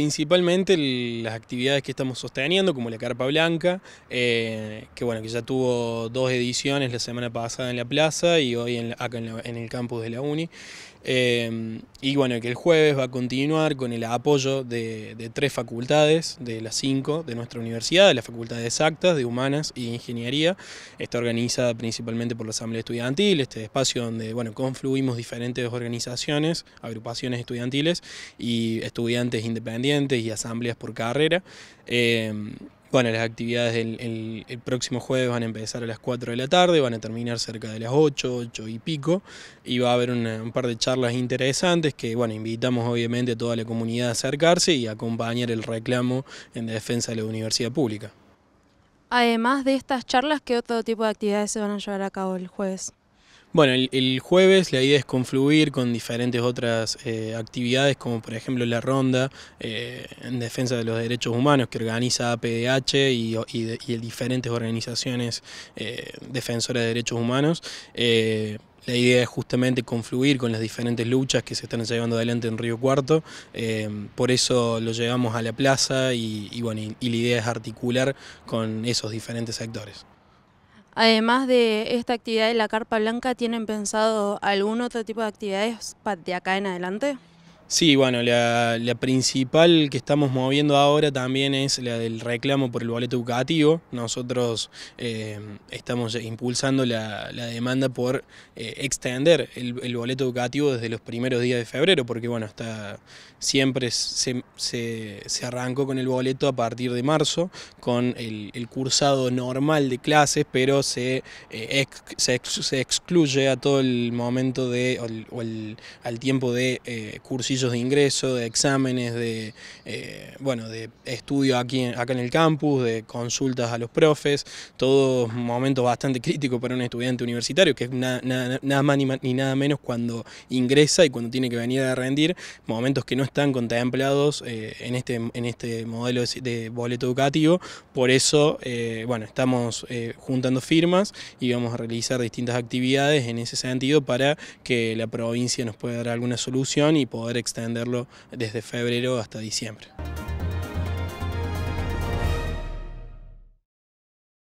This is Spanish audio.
Principalmente las actividades que estamos sosteniendo, como la Carpa Blanca, eh, que bueno, que ya tuvo dos ediciones la semana pasada en la plaza y hoy en acá en, el campus de la Uni. Eh, y bueno, que el jueves va a continuar con el apoyo de, tres facultades, de las cinco de nuestra universidad, de la Facultad de Exactas, de Humanas y Ingeniería. Está organizada principalmente por la Asamblea Estudiantil, este espacio donde bueno, confluimos diferentes organizaciones, agrupaciones estudiantiles y estudiantes independientes y asambleas por carrera. Em, bueno, las actividades el, próximo jueves van a empezar a las 4 de la tarde, van a terminar cerca de las 8, 8 y pico, y va a haber un par de charlas interesantes que, bueno, invitamos obviamente a toda la comunidad a acercarse y acompañar el reclamo en defensa de la universidad pública. Además de estas charlas, ¿qué otro tipo de actividades se van a llevar a cabo el jueves? Bueno, el, jueves la idea es confluir con diferentes otras eh, actividades, como por ejemplo la ronda eh, en defensa de los derechos humanos que organiza APDH y, diferentes organizaciones eh, defensoras de derechos humanos. La idea es justamente confluir con las diferentes luchas que se están llevando adelante en Río Cuarto, por eso lo llevamos a la plaza y, bueno, y la idea es articular con esos diferentes actores. Además de esta actividad de la carpa blanca, ¿tienen pensado algún otro tipo de actividades de acá en adelante? Sí, bueno, la, principal que estamos moviendo ahora también es la del reclamo por el boleto educativo. Nosotros eh, estamos impulsando la, demanda por eh, extender el, boleto educativo desde los primeros días de febrero, porque bueno, hasta siempre se, se, arrancó con el boleto a partir de marzo, con el, cursado normal de clases, pero se, eh, se, se, excluye a todo el momento de, o, el, al tiempo de cursillo de ingreso, de exámenes, de, eh, bueno, de estudio aquí acá en el campus, de consultas a los profes, todos momentos bastante críticos para un estudiante universitario, que es nada, más ni, nada menos cuando ingresa y cuando tiene que venir a rendir, momentos que no están contemplados eh, en, este, en este modelo de, boleto educativo, por eso, eh, bueno, estamos juntando firmas y vamos a realizar distintas actividades en ese sentido para que la provincia nos pueda dar alguna solución y poder extenderlo desde febrero hasta diciembre.